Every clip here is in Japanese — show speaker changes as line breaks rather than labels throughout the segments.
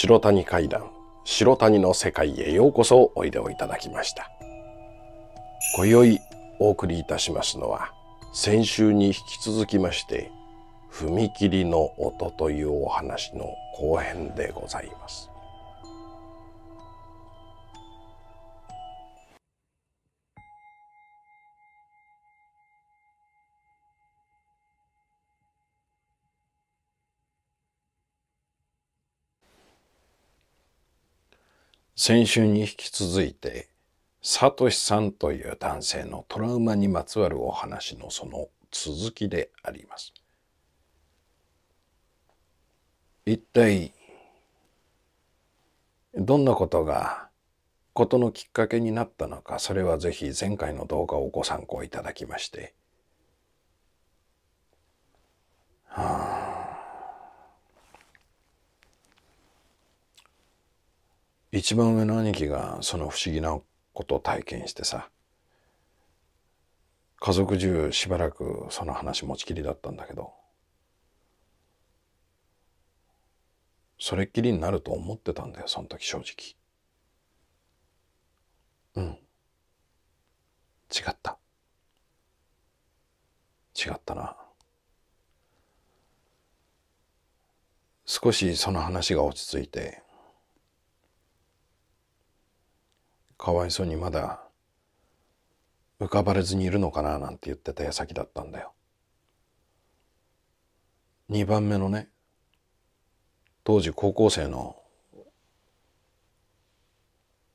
白谷階段白谷の世界へようこそおいでをいただきました今宵お送りいたしますのは先週に引き続きまして踏切の音というお話の後編でございます先週に引き続いて、サトシさんという男性のトラウマにまつわるお話のその続きであります。一体、どんなことが、ことのきっかけになったのか、それはぜひ前回の動画をご参考いただきまして、一番上の兄貴がその不思議なことを体験してさ家族中しばらくその話持ちきりだったんだけどそれっきりになると思ってたんだよその時正直うん違った違ったな少しその話が落ち着いてかわいそうにまだ浮かばれずにいるのかななんて言ってた矢先だったんだよ。2番目のね当時高校生の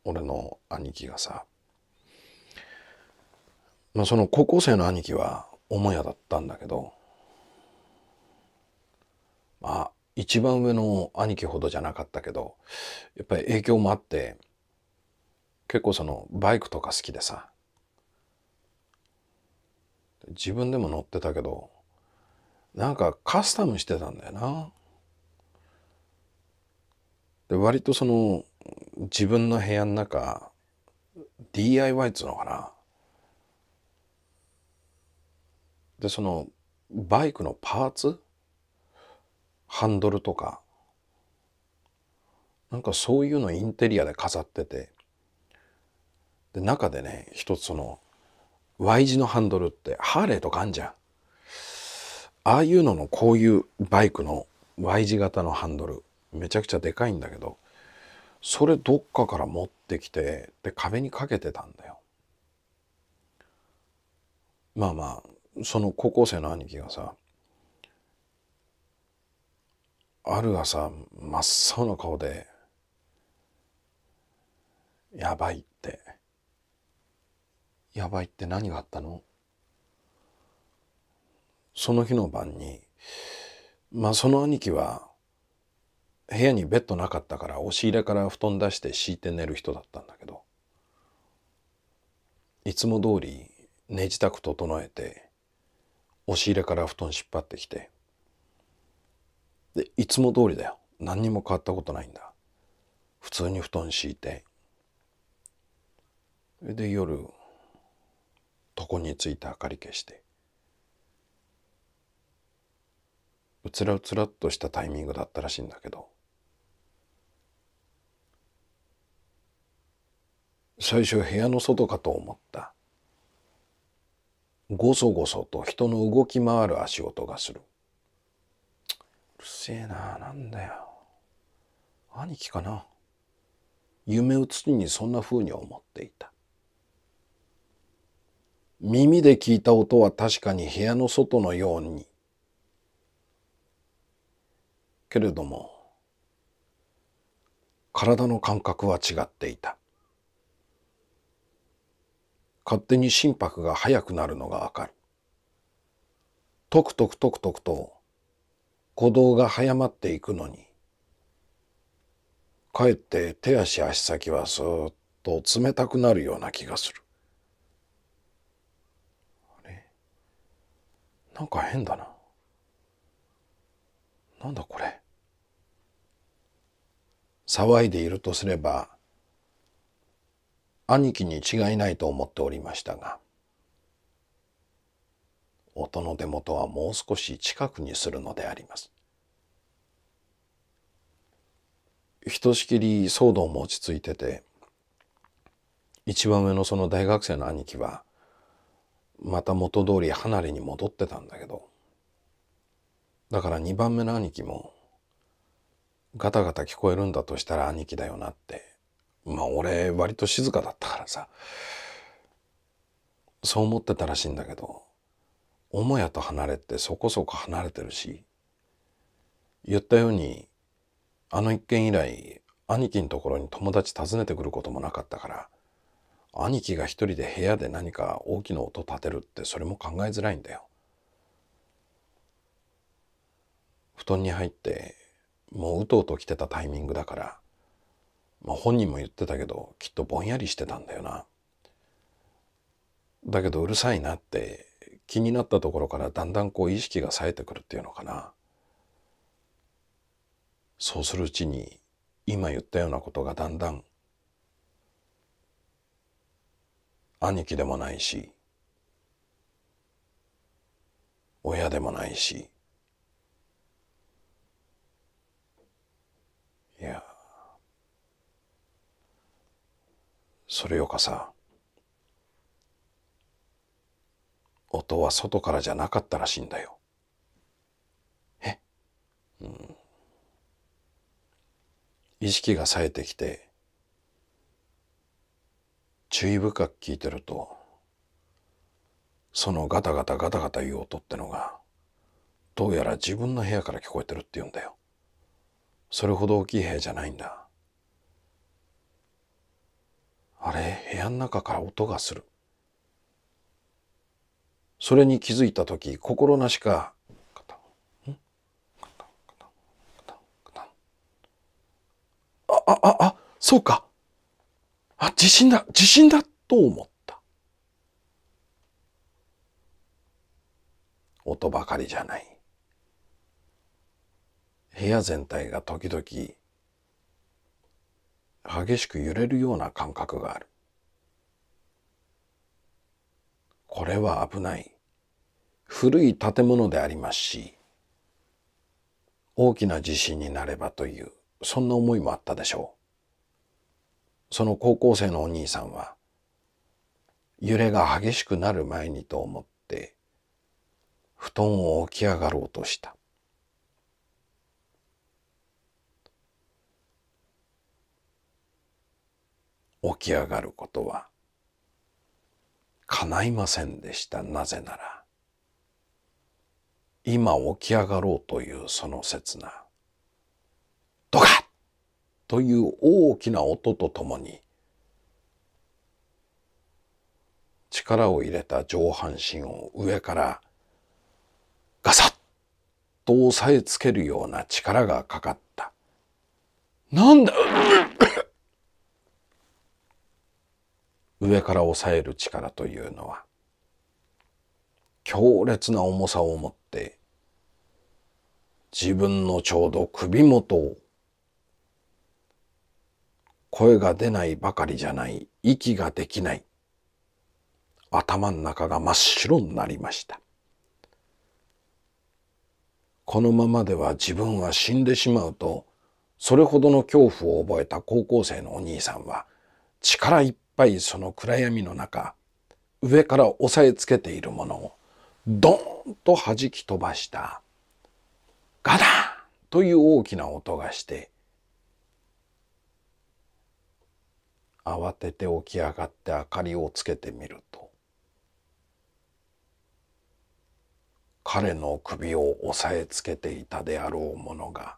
俺の兄貴がさ、まあ、その高校生の兄貴は母屋だったんだけどまあ一番上の兄貴ほどじゃなかったけどやっぱり影響もあって結構そのバイクとか好きでさ自分でも乗ってたけどなんかカスタムしてたんだよなで割とその自分の部屋の中 DIY っつうのかなでそのバイクのパーツハンドルとかなんかそういうのインテリアで飾っててで中でね一つその Y 字のハンドルってハーレーとかあんじゃん。ああいうののこういうバイクの Y 字型のハンドルめちゃくちゃでかいんだけどそれどっかから持ってきてで壁にかけてたんだよ。まあまあその高校生の兄貴がさある朝真っ青な顔で「やばい」やばいって何があったのその日の晩に、まあその兄貴は、部屋にベッドなかったから押し入れから布団出して敷いて寝る人だったんだけど、いつも通り寝自宅整えて、押し入れから布団引っ張ってきて、で、いつも通りだよ。何にも変わったことないんだ。普通に布団敷いて、で、夜、床についた明かり消してうつらうつらっとしたタイミングだったらしいんだけど最初部屋の外かと思ったごそごそと人の動き回る足音がするうるせえななんだよ兄貴かな夢うつにそんな風に思っていた耳で聞いた音は確かに部屋の外のように。けれども、体の感覚は違っていた。勝手に心拍が速くなるのがわかる。とくとくとくとくと鼓動が早まっていくのに、かえって手足足先はすーっと冷たくなるような気がする。なんか変だななんだこれ騒いでいるとすれば兄貴に違いないと思っておりましたが音の出元はもう少し近くにするのでありますひとしきり騒動も落ち着いてて一番上のその大学生の兄貴はまた元通り離れに戻ってたんだけどだから2番目の兄貴もガタガタ聞こえるんだとしたら兄貴だよなってまあ俺割と静かだったからさそう思ってたらしいんだけど母屋と離れてそこそこ離れてるし言ったようにあの一件以来兄貴のところに友達訪ねてくることもなかったから兄貴が一人で部屋で何か大きな音立てるってそれも考えづらいんだよ。布団に入ってもううとうと来てたタイミングだから、まあ、本人も言ってたけどきっとぼんやりしてたんだよな。だけどうるさいなって気になったところからだんだんこう意識が冴えてくるっていうのかな。そうするうちに今言ったようなことがだんだん兄貴でもないし親でもないしいやそれよかさ音は外からじゃなかったらしいんだよ。え、うん、意識が冴えてきて注意深く聞いてるとそのガタガタガタガタいう音ってのがどうやら自分の部屋から聞こえてるって言うんだよ。それほど大きい部屋じゃないんだ。あれ部屋の中から音がする。それに気づいた時心なしかああああそうかあ、地震だ地震だと思った。音ばかりじゃない。部屋全体が時々激しく揺れるような感覚がある。これは危ない。古い建物でありますし、大きな地震になればという、そんな思いもあったでしょう。その高校生のお兄さんは揺れが激しくなる前にと思って布団を起き上がろうとした。起き上がることは叶いませんでした。なぜなら今起き上がろうというその刹那という大きな音とともに力を入れた上半身を上からガサッと押さえつけるような力がかかった。なんだ上から押さえる力というのは強烈な重さを持って自分のちょうど首元を声が出ないばかりじゃない、息ができない。頭の中が真っ白になりました。このままでは自分は死んでしまうと、それほどの恐怖を覚えた高校生のお兄さんは、力いっぱいその暗闇の中、上から押さえつけているものを、ドーンと弾き飛ばした、ガダンという大きな音がして、慌てて起き上がって明かりをつけてみると彼の首を押さえつけていたであろうものが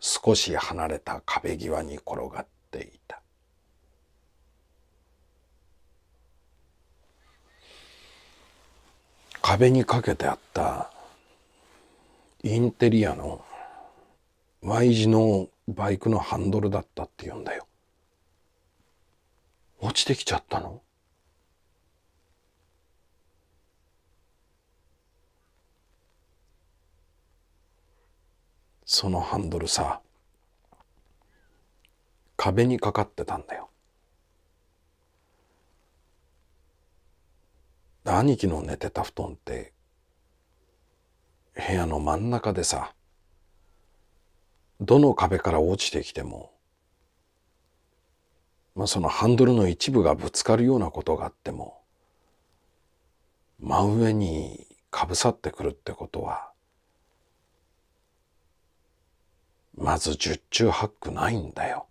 少し離れた壁際に転がっていた。壁にかけてあったインテリアの Y 字のバイクのハンドルだったって言うんだよ。落ちてきちゃったのそのハンドルさ壁にかかってたんだよ。兄貴の寝てた布団って部屋の真ん中でさどの壁から落ちてきてもまあ、そのハンドルの一部がぶつかるようなことがあっても、真上にかぶさってくるってことは、まず十中八九ないんだよ。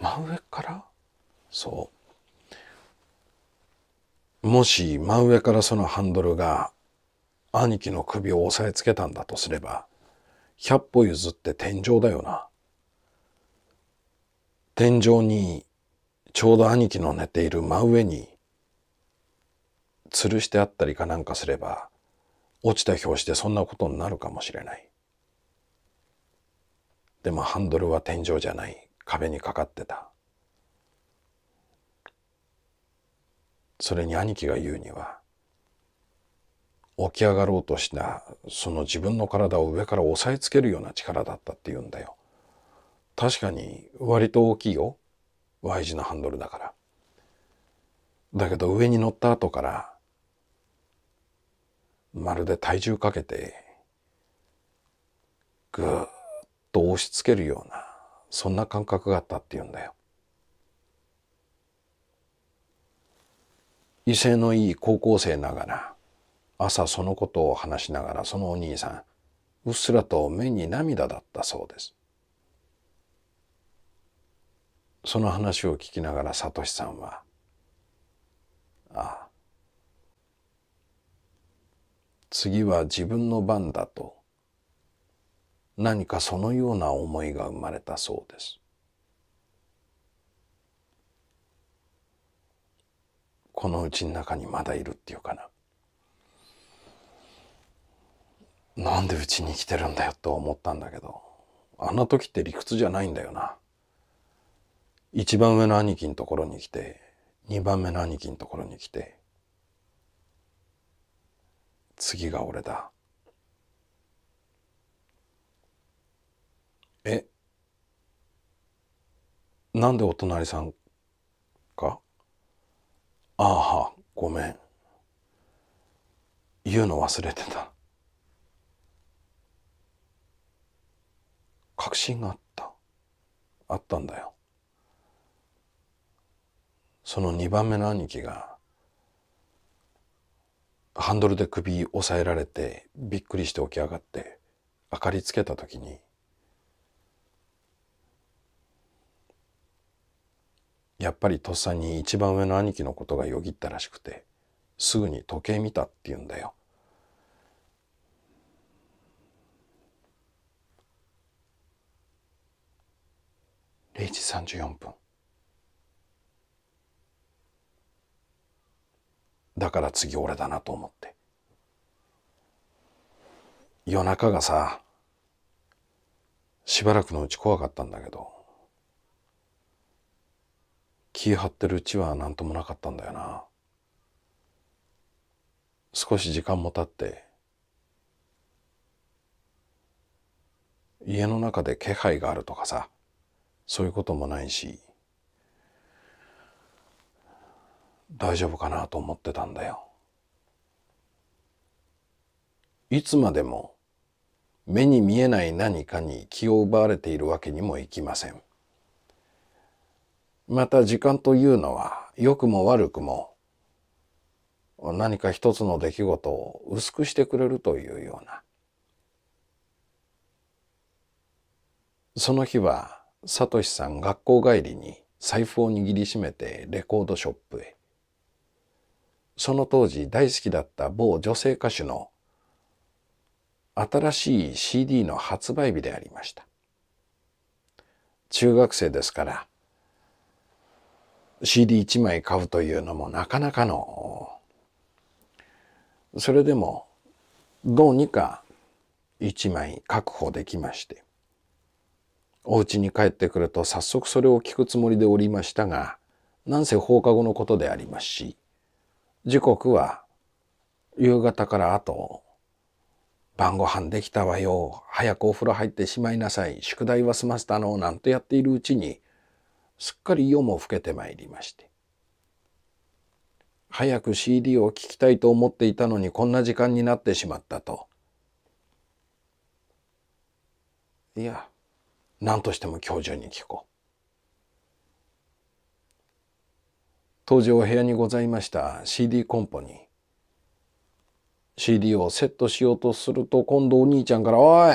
真上からそう。もし真上からそのハンドルが兄貴の首を押さえつけたんだとすれば、100歩譲って天井だよな。天井に、ちょうど兄貴の寝ている真上に、吊るしてあったりかなんかすれば、落ちた拍子でそんなことになるかもしれない。でもハンドルは天井じゃない、壁にかかってた。それに兄貴が言うには、起き上がろうとしたその自分の体を上から押さえつけるような力だったって言うんだよ。確かに割と大きいよ。Y 字のハンドルだから。だけど上に乗った後からまるで体重かけてぐーっと押し付けるようなそんな感覚があったっていうんだよ。威勢のいい高校生ながら朝そのことを話しながらそのお兄さんうっすらと目に涙だったそうですその話を聞きながら聡さんは「ああ次は自分の番だ」と何かそのような思いが生まれたそうです。このうちの中にまだいるっていうかな。なんでうちに来てるんだよと思ったんだけど、あの時って理屈じゃないんだよな。一番上の兄貴のところに来て、二番目の兄貴のところに来て、次が俺だ。え、なんでお隣さんかああ、ごめん。言うの忘れてた。確信があった。あったんだよ。その2番目の兄貴が、ハンドルで首押さえられて、びっくりして起き上がって、明かりつけた時に、やっぱりとっさに一番上の兄貴のことがよぎったらしくて、すぐに時計見たって言うんだよ。0時34分だから次俺だなと思って夜中がさしばらくのうち怖かったんだけど気張ってるうちは何ともなかったんだよな少し時間も経って家の中で気配があるとかさそういうこともないし大丈夫かなと思ってたんだよ。いつまでも目に見えない何かに気を奪われているわけにもいきません。また時間というのは良くも悪くも何か一つの出来事を薄くしてくれるというようなその日はさとしさん学校帰りに財布を握りしめてレコードショップへ。その当時大好きだった某女性歌手の新しい CD の発売日でありました。中学生ですから CD1 枚買うというのもなかなかのそれでもどうにか1枚確保できましてお家に帰ってくると早速それを聞くつもりでおりましたが、なんせ放課後のことでありますし、時刻は夕方からあと、晩ご飯できたわよ、早くお風呂入ってしまいなさい、宿題は済ませたの、なんてやっているうちに、すっかり夜も更けてまいりまして。早く CD を聴きたいと思っていたのにこんな時間になってしまったと。いや、何としても今日中に聞こう。当時お部屋にございました CD コンポに CD をセットしようとすると今度お兄ちゃんから「おい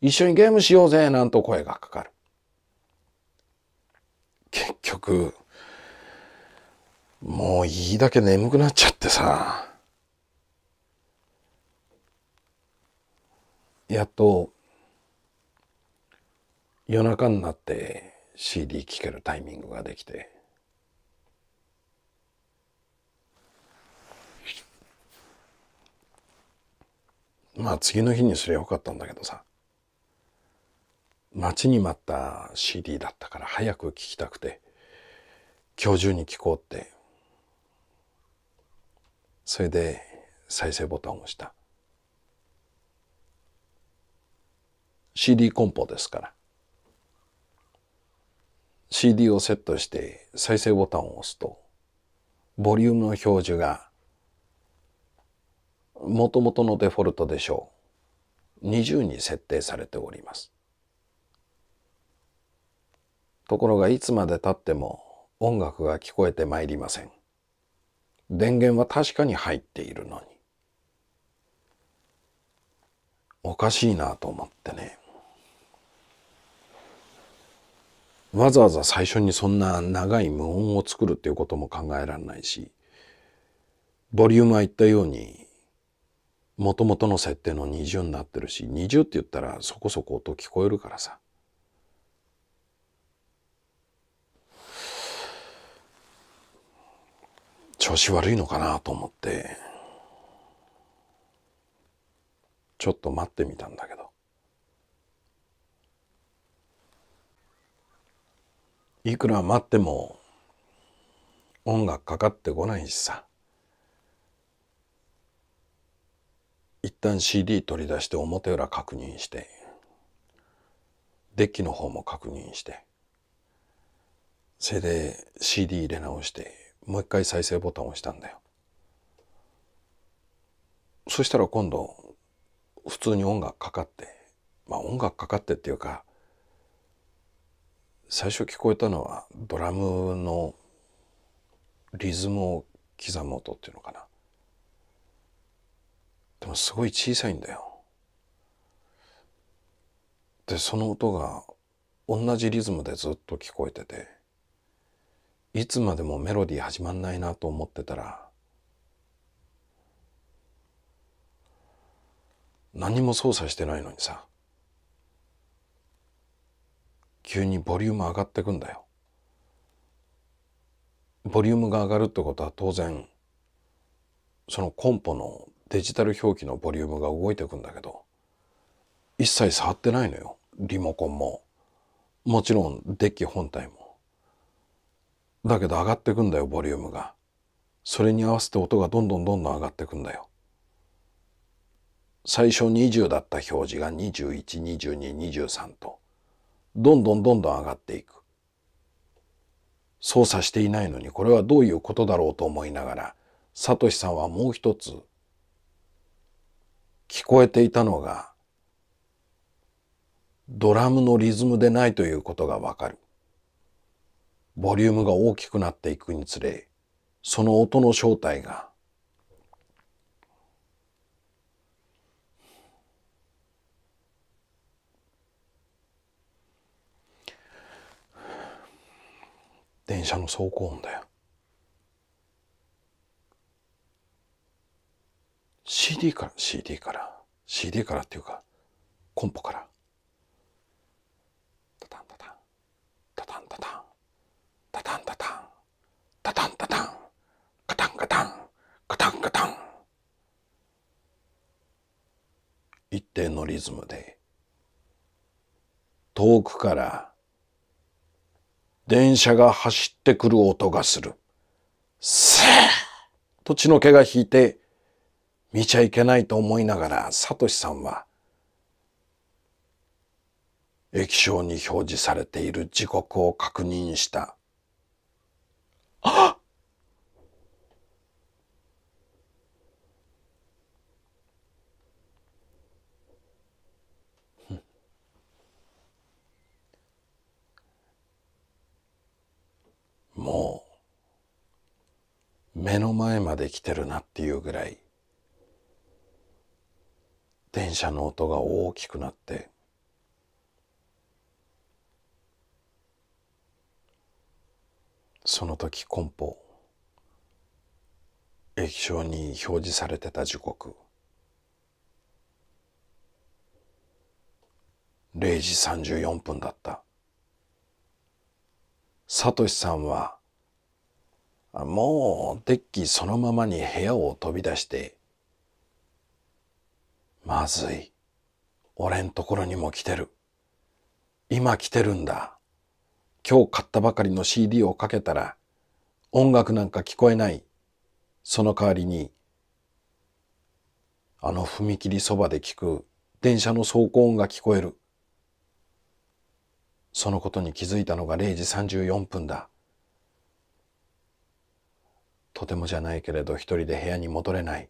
一緒にゲームしようぜ!」なんと声がかかる。結局もういいだけ眠くなっちゃってさやっと夜中になって CD 聴けるタイミングができてまあ次の日にすりゃよかったんだけどさ待ちに待った CD だったから早く聴きたくて今日中に聴こうってそれで再生ボタンを押した CD コンポですから CD をセットして再生ボタンを押すと、ボリュームの表示が、もともとのデフォルトでしょう。20に設定されております。ところがいつまで経っても音楽が聞こえてまいりません。電源は確かに入っているのに。おかしいなと思ってね。わざわざ最初にそんな長い無音を作るっていうことも考えられないし、ボリュームは言ったように、もともとの設定の20になってるし、20って言ったらそこそこ音聞こえるからさ。調子悪いのかなと思って、ちょっと待ってみたんだけど。いくら待っても音楽かかってこないしさ一旦 CD 取り出して表裏確認してデッキの方も確認してそれで CD 入れ直してもう一回再生ボタンを押したんだよそしたら今度普通に音楽かかってまあ音楽かかってっていうか最初聞こえたのはドラムのリズムを刻む音っていうのかなでもすごい小さいんだよでその音が同じリズムでずっと聞こえてていつまでもメロディー始まんないなと思ってたら何も操作してないのにさ急にボリューム上がってくんだよ。ボリュームが上がるってことは当然そのコンポのデジタル表記のボリュームが動いていくんだけど一切触ってないのよリモコンももちろんデッキ本体もだけど上がってくんだよボリュームがそれに合わせて音がどんどんどんどん上がってくんだよ最初20だった表示が212223とどんどんどんどん上がっていく。操作していないのにこれはどういうことだろうと思いながら、サトシさんはもう一つ、聞こえていたのが、ドラムのリズムでないということがわかる。ボリュームが大きくなっていくにつれ、その音の正体が電車の走行音だよ CD から CD から CD からっていうかコンポからタタンタタンタタンタタンタタンタタンタタンタタンカタンカタンカタンカタン一定のリズムで遠くから電車が走ってくる音がする。せーと血の毛が引いて、見ちゃいけないと思いながら、サトシさんは、液晶に表示されている時刻を確認した。あ目の前まで来てるなっていうぐらい電車の音が大きくなってその時コンポ液晶に表示されてた時刻0時34分だった。さとしさんはもうデッキそのままに部屋を飛び出して、まずい。俺んところにも来てる。今来てるんだ。今日買ったばかりの CD をかけたら、音楽なんか聞こえない。その代わりに、あの踏切そばで聞く電車の走行音が聞こえる。そのことに気づいたのが0時34分だ。とてもじゃないけれど一人で部屋に戻れない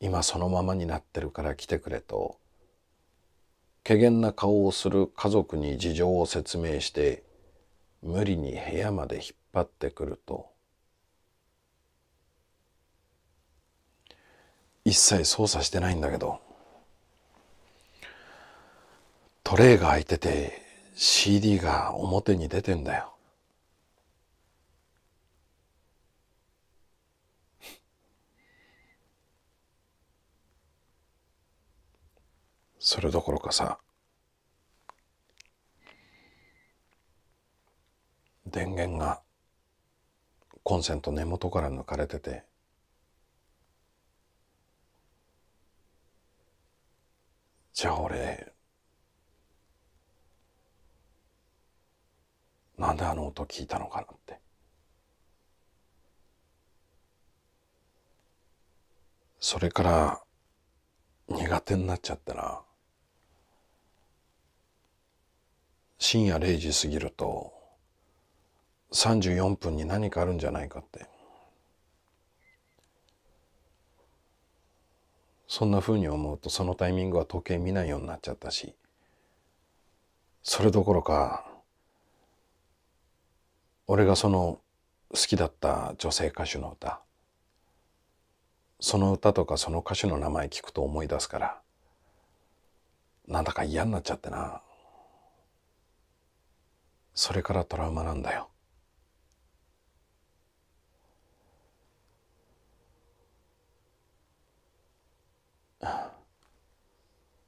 今そのままになってるから来てくれと怪げな顔をする家族に事情を説明して無理に部屋まで引っ張ってくると一切操作してないんだけどトレイが開いてて CD が表に出てんだよそれどころかさ電源がコンセント根元から抜かれててじゃあ俺なんであの音聞いたのかなってそれから苦手になっちゃったな。深夜0時過ぎると34分に何かあるんじゃないかってそんなふうに思うとそのタイミングは時計見ないようになっちゃったしそれどころか俺がその好きだった女性歌手の歌その歌とかその歌手の名前聞くと思い出すからなんだか嫌になっちゃってな。それからトラウマなんだよ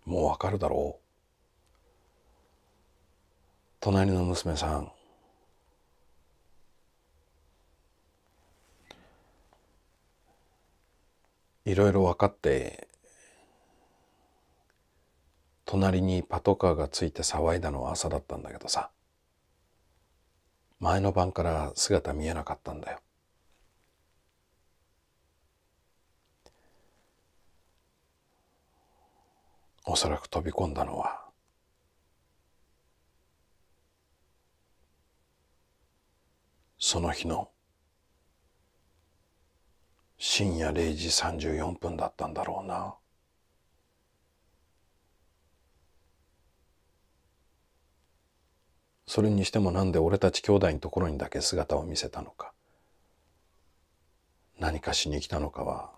もうわかるだろう隣の娘さんいろいろ分かって隣にパトカーがついて騒いだのは朝だったんだけどさ前の晩から姿見えなかったんだよ。おそらく飛び込んだのはその日の深夜0時34分だったんだろうな。それにしてもなんで俺たち兄弟のところにだけ姿を見せたのか何かしに来たのかは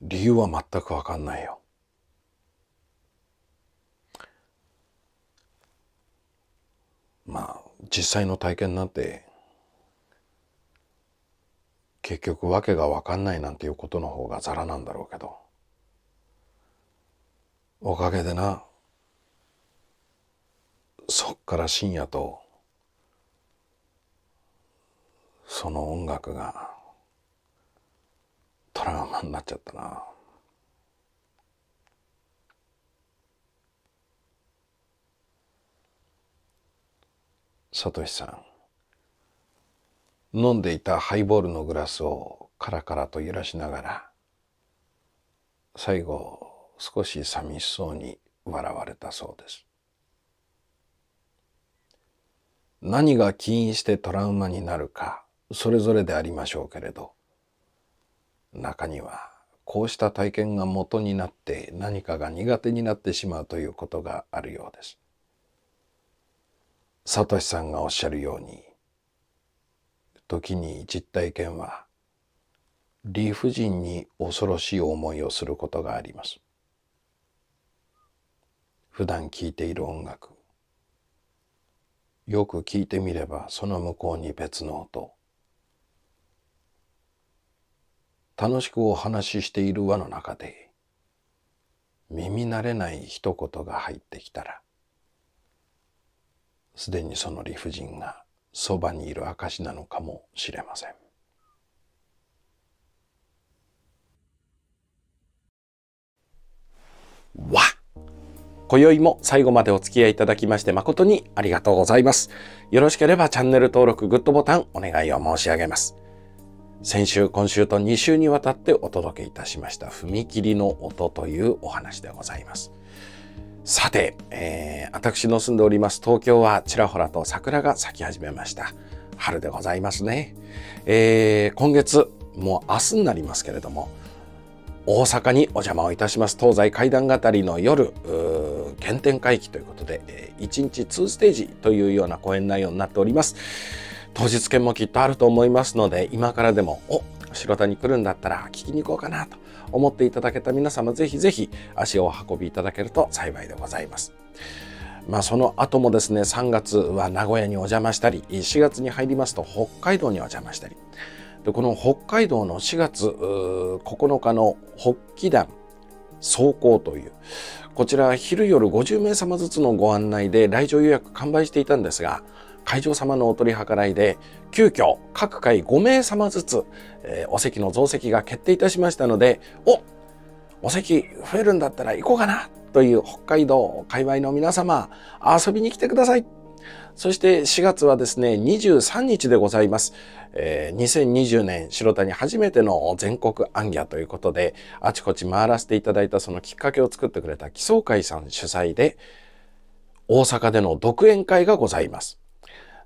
理由は全くわかんないよ。まあ実際の体験なんて結局訳がわかんないなんていうことの方がザラなんだろうけどおかげでなそっから深夜とその音楽がトラウマになっちゃったな。さとしさん飲んでいたハイボールのグラスをカラカラと揺らしながら最後少し寂しそうに笑われたそうです。何が起因してトラウマになるかそれぞれでありましょうけれど中にはこうした体験が元になって何かが苦手になってしまうということがあるようです。サトシさんがおっしゃるように時に実体験は理不尽に恐ろしい思いをすることがあります。普段聴いている音楽よく聞いてみればその向こうに別の音楽しくお話ししている輪の中で耳慣れない一言が入ってきたらすでにその理不尽がそばにいる証なのかもしれません。わ今宵も最後までお付き合いいただきまして誠にありがとうございます。よろしければチャンネル登録、グッドボタンお願いを申し上げます。先週、今週と2週にわたってお届けいたしました踏切の音というお話でございます。さて、えー、私の住んでおります東京はちらほらと桜が咲き始めました。春でございますね。えー、今月、もう明日になりますけれども、大阪にお邪魔をいたします東西階段語りの夜原点回帰ということで1日2ステージというような講演内容になっております当日券もきっとあると思いますので今からでもお白田に来るんだったら聞きに行こうかなと思っていただけた皆様ぜひぜひ足を運びいただけると幸いでございますまあその後もですね3月は名古屋にお邪魔したり4月に入りますと北海道にお邪魔したりでこの北海道の4月9日の北紀団走行というこちら昼夜50名様ずつのご案内で来場予約完売していたんですが会場様のお取り計らいで急遽各回5名様ずつ、えー、お席の増席が決定いたしましたのでおお席増えるんだったら行こうかなという北海道界隈の皆様遊びに来てくださいそして4月はですね23日でございますえー、2020年白谷初めての全国暗夜ということであちこち回らせていただいたそのきっかけを作ってくれた基礎会さん主催で大阪での独演会がございます。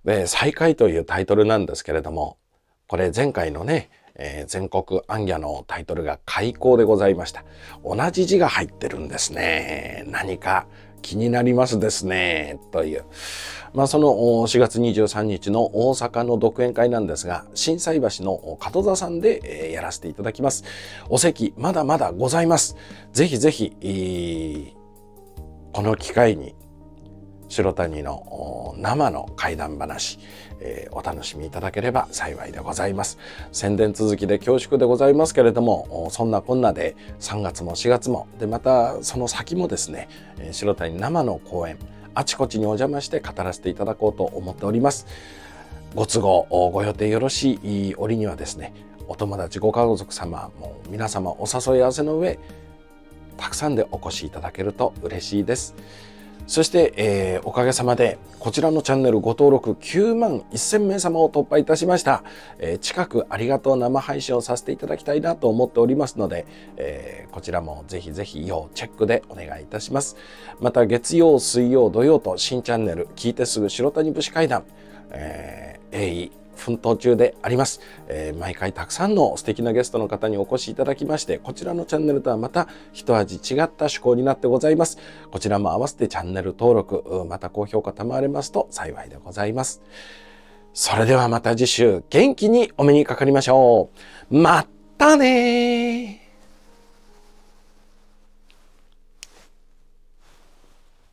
で、再会というタイトルなんですけれども、これ前回のね、えー、全国暗夜のタイトルが開口」でございました。同じ字が入ってるんですね。何か気になりますですね、という。まあ、その4月23日の大阪の独演会なんですが、震災橋の門座さんでやらせていただきます。お席、まだまだございます。ぜひぜひ、この機会に、白谷の生の怪談話、えー、お楽しみいただければ幸いでございます。宣伝続きで恐縮でございますけれども、そんなこんなで3月も4月も、で、またその先もですね、白谷生の公演、あちこちにお邪魔して語らせていただこうと思っております。ご都合、ご予定よろしい折にはですね、お友達、ご家族様、も皆様お誘い合わせの上、たくさんでお越しいただけると嬉しいです。そして、えー、おかげさまで、こちらのチャンネルご登録9万1000名様を突破いたしました。えー、近くありがとう生配信をさせていただきたいなと思っておりますので、えー、こちらもぜひぜひ要チェックでお願いいたします。また月曜、水曜、土曜と新チャンネル、聞いてすぐ白谷武士会談、えー、鋭意奮闘中であります、えー、毎回たくさんの素敵なゲストの方にお越しいただきましてこちらのチャンネルとはまた一味違った趣向になってございますこちらも合わせてチャンネル登録また高評価賜れますと幸いでございますそれではまた次週元気にお目にかかりましょうまたね